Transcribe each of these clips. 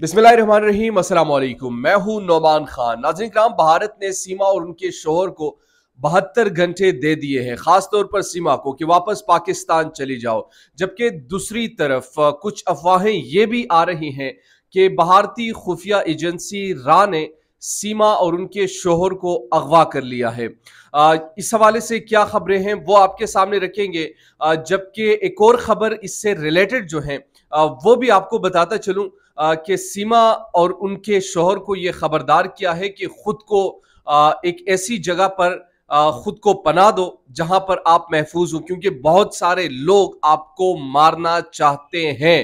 बिस्मिल्लाम मैं हूं नोमान खान नाजन कराम भारत ने सीमा और उनके शोहर को बहत्तर घंटे दे दिए हैं खासतौर पर सीमा को कि वापस पाकिस्तान चली जाओ जबकि दूसरी तरफ कुछ अफवाहें ये भी आ रही हैं कि भारतीय खुफिया एजेंसी रा ने सीमा और उनके शोहर को अगवा कर लिया है आ, इस हवाले से क्या खबरें हैं वो आपके सामने रखेंगे जबकि एक और ख़बर इससे रिलेटेड जो है वो भी आपको बताता चलूँ कि सीमा और उनके शोहर को ये खबरदार किया है कि ख़ुद को एक ऐसी जगह पर ख़ुद को पना दो जहां पर आप महफूज हो क्योंकि बहुत सारे लोग आपको मारना चाहते हैं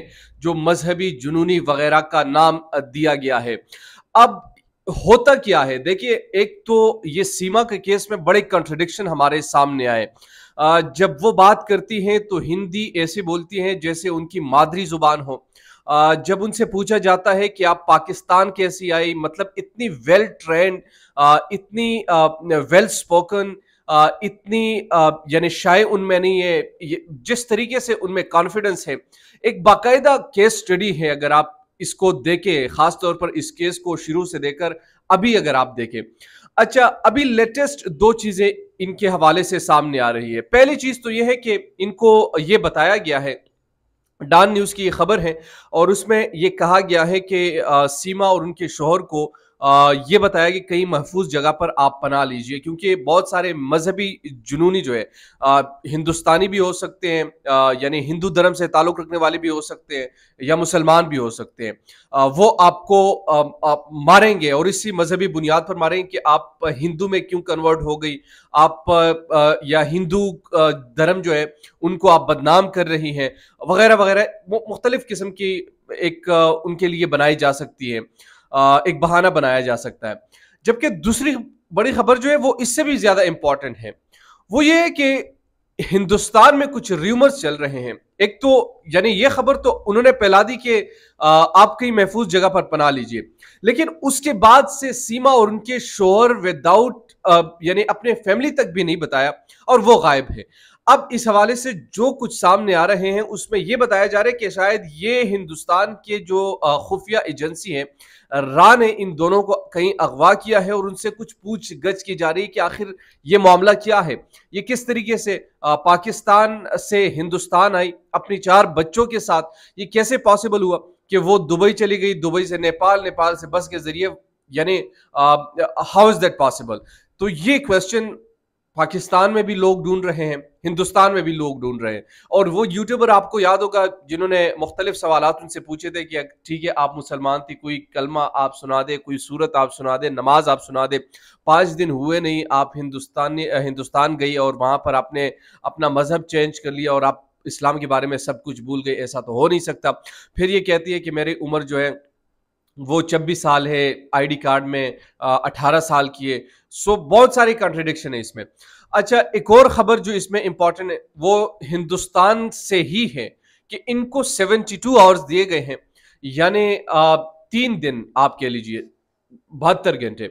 जो मजहबी जुनूनी वगैरह का नाम दिया गया है अब होता क्या है देखिए एक तो ये सीमा के केस में बड़े कंट्रडिक्शन हमारे सामने आए जब वो बात करती हैं तो हिंदी ऐसे बोलती हैं जैसे उनकी मादरी जुबान हो जब उनसे पूछा जाता है कि आप पाकिस्तान कैसी आई मतलब इतनी वेल ट्रेंड इतनी वेल स्पोकन इतनी यानी शायद उनमें नहीं है जिस तरीके से उनमें कॉन्फिडेंस है एक बाकायदा केस स्टडी है अगर आप इसको देखें खास तौर पर इस केस को शुरू से देकर अभी अगर आप देखें अच्छा अभी लेटेस्ट दो चीजें इनके हवाले से सामने आ रही है पहली चीज तो यह है कि इनको ये बताया गया है डान न्यूज़ की खबर है और उसमें ये कहा गया है कि सीमा और उनके शोहर को ये बताया कि कहीं महफूज जगह पर आप पना लीजिए क्योंकि बहुत सारे मजहबी जुनूनी जो है हिंदुस्तानी भी हो सकते हैं यानी हिंदू धर्म से ताल्लुक़ रखने वाले भी हो सकते हैं या मुसलमान भी हो सकते हैं वो आपको आप मारेंगे और इसी मजहबी बुनियाद पर मारेंगे कि आप हिंदू में क्यों कन्वर्ट हो गई आप या हिंदू धर्म जो है उनको आप बदनाम कर रही हैं वगैरह वगैरह मुख्तलिफ़ किस्म की एक उनके लिए बनाई जा सकती है एक बहाना बनाया जा सकता है जबकि दूसरी बड़ी खबर जो है वो इससे भी ज़्यादा इंपॉर्टेंट है वो ये है कि हिंदुस्तान में कुछ र्यूमर्स चल रहे हैं एक तो यानी ये खबर तो उन्होंने फैला दी कि आप कहीं महफूज जगह पर पना लीजिए लेकिन उसके बाद से सीमा और उनके शोहर विदाउट यानी अपने फैमिली तक भी नहीं बताया और वो गायब है अब इस हवाले से जो कुछ सामने आ रहे हैं उसमें यह बताया जा रहा है कि शायद ये हिंदुस्तान के जो खुफिया एजेंसी है रा ने इन दोनों को कहीं अगवा किया है और उनसे कुछ पूछ गछ की जा रही है कि आखिर ये मामला क्या है ये किस तरीके से पाकिस्तान से हिंदुस्तान आई अपनी चार बच्चों के साथ ये कैसे पॉसिबल हुआ कि वो दुबई चली गई दुबई से नेपाल नेपाल से बस के जरिए यानी हाउ इज दैट पॉसिबल तो ये क्वेश्चन पाकिस्तान में भी लोग ढूंढ रहे हैं हिंदुस्तान में भी लोग ढूंढ रहे हैं और वो यूट्यूबर आपको याद होगा जिन्होंने मुख्तलिफ सवाल उनसे पूछे थे कि ठीक है आप मुसलमान थी कोई कलमा आप सुना दे कोई सूरत आप सुना दे नमाज आप सुना दे पाँच दिन हुए नहीं आप हिंदुस्तानी हिंदुस्तान गई और वहाँ पर आपने अपना मजहब चेंज कर लिया और आप इस्लाम के बारे में सब कुछ भूल गए ऐसा तो हो नहीं सकता फिर ये कहती है कि मेरी उम्र जो है वो छब्बीस साल है आईडी कार्ड में अठारह साल की है सो बहुत सारी कंट्रडिक्शन है इसमें अच्छा एक और ख़बर जो इसमें इम्पॉर्टेंट है वो हिंदुस्तान से ही है कि इनको 72 आवर्स दिए गए हैं यानी तीन दिन आप कह लीजिए बहत्तर घंटे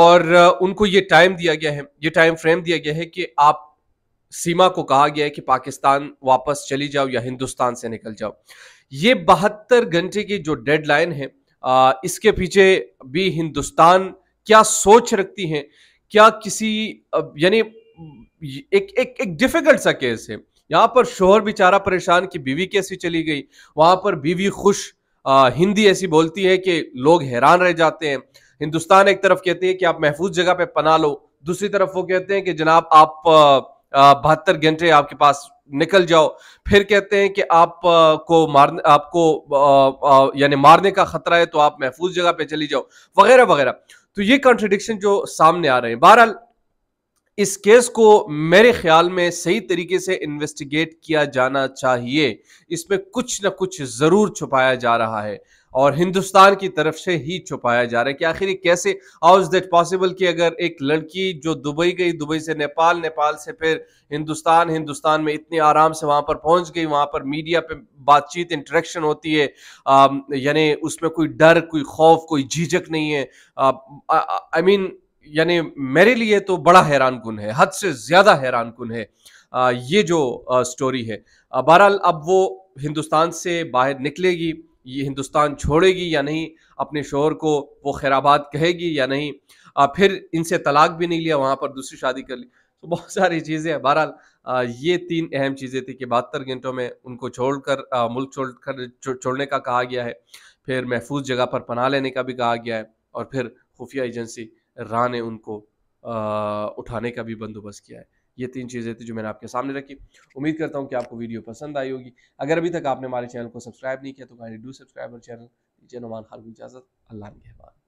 और उनको ये टाइम दिया गया है ये टाइम फ्रेम दिया गया है कि आप सीमा को कहा गया है कि पाकिस्तान वापस चली जाओ या हिंदुस्तान से निकल जाओ ये बहत्तर घंटे की जो डेडलाइन है इसके पीछे भी हिंदुस्तान क्या सोच रखती है क्या किसी यानी एक एक एक डिफिकल्ट सा केस है यहाँ पर शोहर बेचारा परेशान कि बीवी कैसी चली गई वहाँ पर बीवी खुश आ, हिंदी ऐसी बोलती है कि लोग हैरान रह जाते हैं हिंदुस्तान एक तरफ कहते हैं कि आप महफूज जगह पे पना लो दूसरी तरफ वो कहते हैं कि जनाब आप आ, बहत्तर घंटे आपके पास निकल जाओ फिर कहते हैं कि आप को मारने आपको यानी मारने का खतरा है तो आप महफूज जगह पे चली जाओ वगैरह वगैरह तो ये कॉन्ट्रडिक्शन जो सामने आ रहे हैं बहरहाल इस केस को मेरे ख्याल में सही तरीके से इन्वेस्टिगेट किया जाना चाहिए इसमें कुछ ना कुछ ज़रूर छुपाया जा रहा है और हिंदुस्तान की तरफ से ही छुपाया जा रहा है कि आखिर कैसे हाउ इज़ दैट पॉसिबल कि अगर एक लड़की जो दुबई गई दुबई से नेपाल नेपाल से फिर हिंदुस्तान हिंदुस्तान में इतने आराम से वहाँ पर पहुंच गई वहाँ पर मीडिया पे बातचीत इंटरेक्शन होती है um, यानी उसमें कोई डर कोई खौफ कोई झिझक नहीं है आई uh, मीन यानी मेरे लिए तो बड़ा हैरान कन है हद से ज़्यादा हैरान कन है आ, uh, ये जो आ, uh, स्टोरी है बहरहाल अब वो हिंदुस्तान से बाहर निकलेगी ये हिंदुस्तान छोड़ेगी या नहीं अपने शोहर को वो खैराबाद कहेगी या नहीं आ, फिर इनसे तलाक भी नहीं लिया वहाँ पर दूसरी शादी कर ली तो बहुत सारी चीज़ें हैं बहरहाल ये तीन अहम चीज़ें थी कि बहत्तर घंटों में उनको छोड़कर मुल्क छोड़ कर छो, छोड़ने का कहा गया है फिर महफूज जगह पर पनाह लेने का भी कहा गया है और फिर खुफिया एजेंसी रा ने उनको आ, उठाने का भी बंदोबस्त किया है ये तीन चीज़ें थी जो मैंने आपके सामने रखी उम्मीद करता हूँ कि आपको वीडियो पसंद आई होगी अगर अभी तक आपने हमारे चैनल को सब्सक्राइब नहीं किया तो डू सब्सक्राइब और चैनल नुमान खान की इजाज़त अल्लाह के